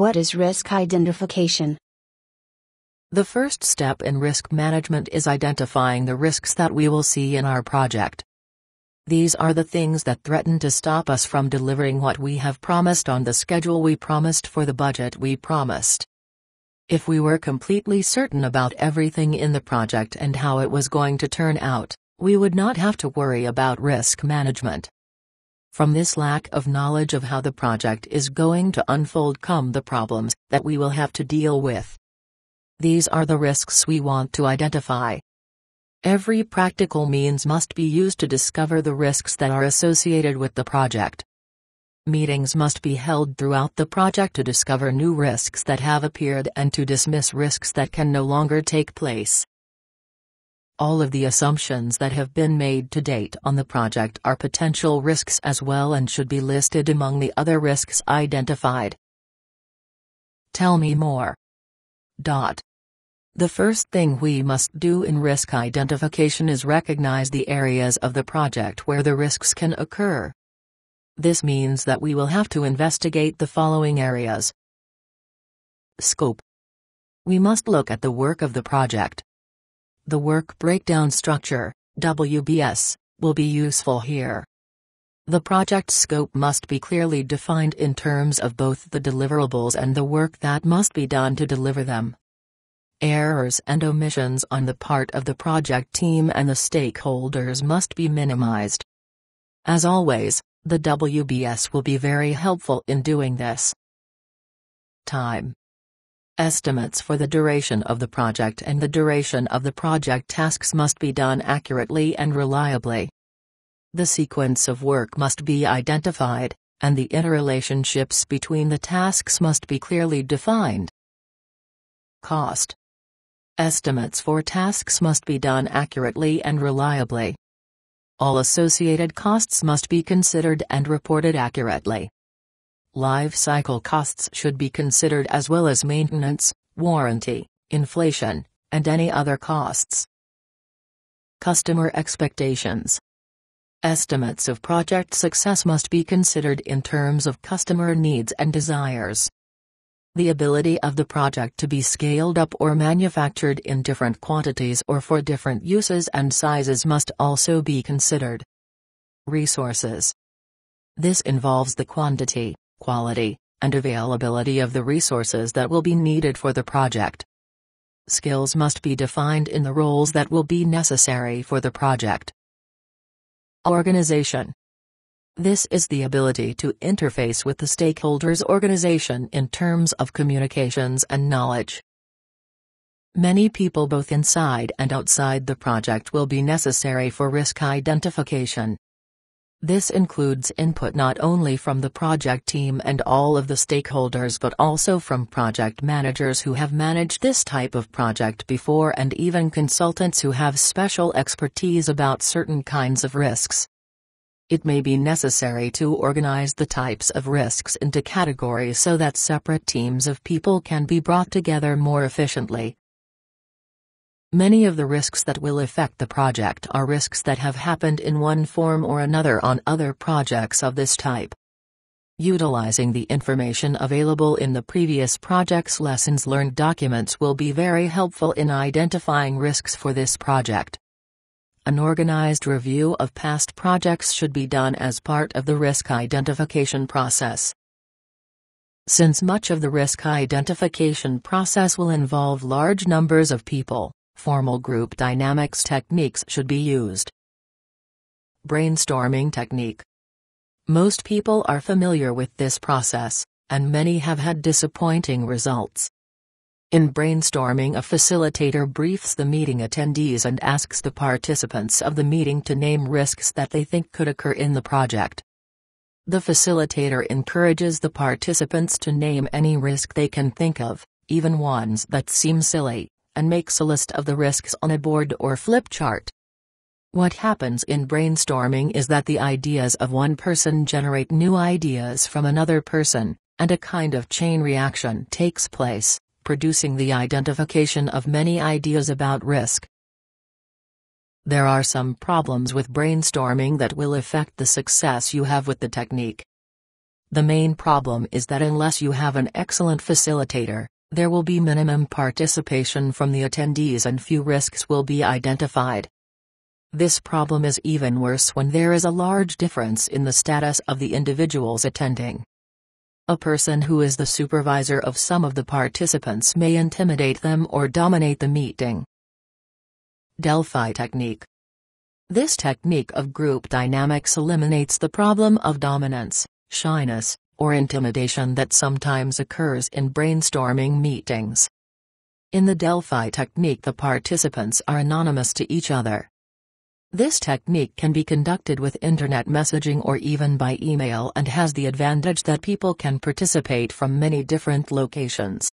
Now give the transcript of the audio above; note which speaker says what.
Speaker 1: What is risk identification? The first step in risk management is identifying the risks that we will see in our project. These are the things that threaten to stop us from delivering what we have promised on the schedule we promised for the budget we promised. If we were completely certain about everything in the project and how it was going to turn out, we would not have to worry about risk management. From this lack of knowledge of how the project is going to unfold come the problems that we will have to deal with. These are the risks we want to identify. Every practical means must be used to discover the risks that are associated with the project. Meetings must be held throughout the project to discover new risks that have appeared and to dismiss risks that can no longer take place. All of the assumptions that have been made to date on the project are potential risks as well and should be listed among the other risks identified. Tell me more. Dot. The first thing we must do in risk identification is recognize the areas of the project where the risks can occur. This means that we will have to investigate the following areas. Scope. We must look at the work of the project, the work breakdown structure, WBS, will be useful here. The project scope must be clearly defined in terms of both the deliverables and the work that must be done to deliver them. Errors and omissions on the part of the project team and the stakeholders must be minimized. As always, the WBS will be very helpful in doing this. Time Estimates for the duration of the project and the duration of the project tasks must be done accurately and reliably. The sequence of work must be identified, and the interrelationships between the tasks must be clearly defined. Cost Estimates for tasks must be done accurately and reliably. All associated costs must be considered and reported accurately. Life cycle costs should be considered as well as maintenance, warranty, inflation, and any other costs. Customer expectations. Estimates of project success must be considered in terms of customer needs and desires. The ability of the project to be scaled up or manufactured in different quantities or for different uses and sizes must also be considered. Resources. This involves the quantity, quality, and availability of the resources that will be needed for the project. Skills must be defined in the roles that will be necessary for the project. Organization This is the ability to interface with the stakeholders' organization in terms of communications and knowledge. Many people both inside and outside the project will be necessary for risk identification, this includes input not only from the project team and all of the stakeholders but also from project managers who have managed this type of project before and even consultants who have special expertise about certain kinds of risks. It may be necessary to organize the types of risks into categories so that separate teams of people can be brought together more efficiently, Many of the risks that will affect the project are risks that have happened in one form or another on other projects of this type. Utilizing the information available in the previous project's lessons learned documents will be very helpful in identifying risks for this project. An organized review of past projects should be done as part of the risk identification process. Since much of the risk identification process will involve large numbers of people, formal group dynamics techniques should be used. Brainstorming technique. Most people are familiar with this process, and many have had disappointing results. In brainstorming, a facilitator briefs the meeting attendees and asks the participants of the meeting to name risks that they think could occur in the project. The facilitator encourages the participants to name any risk they can think of, even ones that seem silly and makes a list of the risks on a board or flip chart. What happens in brainstorming is that the ideas of one person generate new ideas from another person, and a kind of chain reaction takes place, producing the identification of many ideas about risk. There are some problems with brainstorming that will affect the success you have with the technique. The main problem is that unless you have an excellent facilitator, there will be minimum participation from the attendees and few risks will be identified. This problem is even worse when there is a large difference in the status of the individuals attending. A person who is the supervisor of some of the participants may intimidate them or dominate the meeting. Delphi Technique This technique of group dynamics eliminates the problem of dominance, shyness, or intimidation that sometimes occurs in brainstorming meetings. In the Delphi technique the participants are anonymous to each other. This technique can be conducted with internet messaging or even by email and has the advantage that people can participate from many different locations.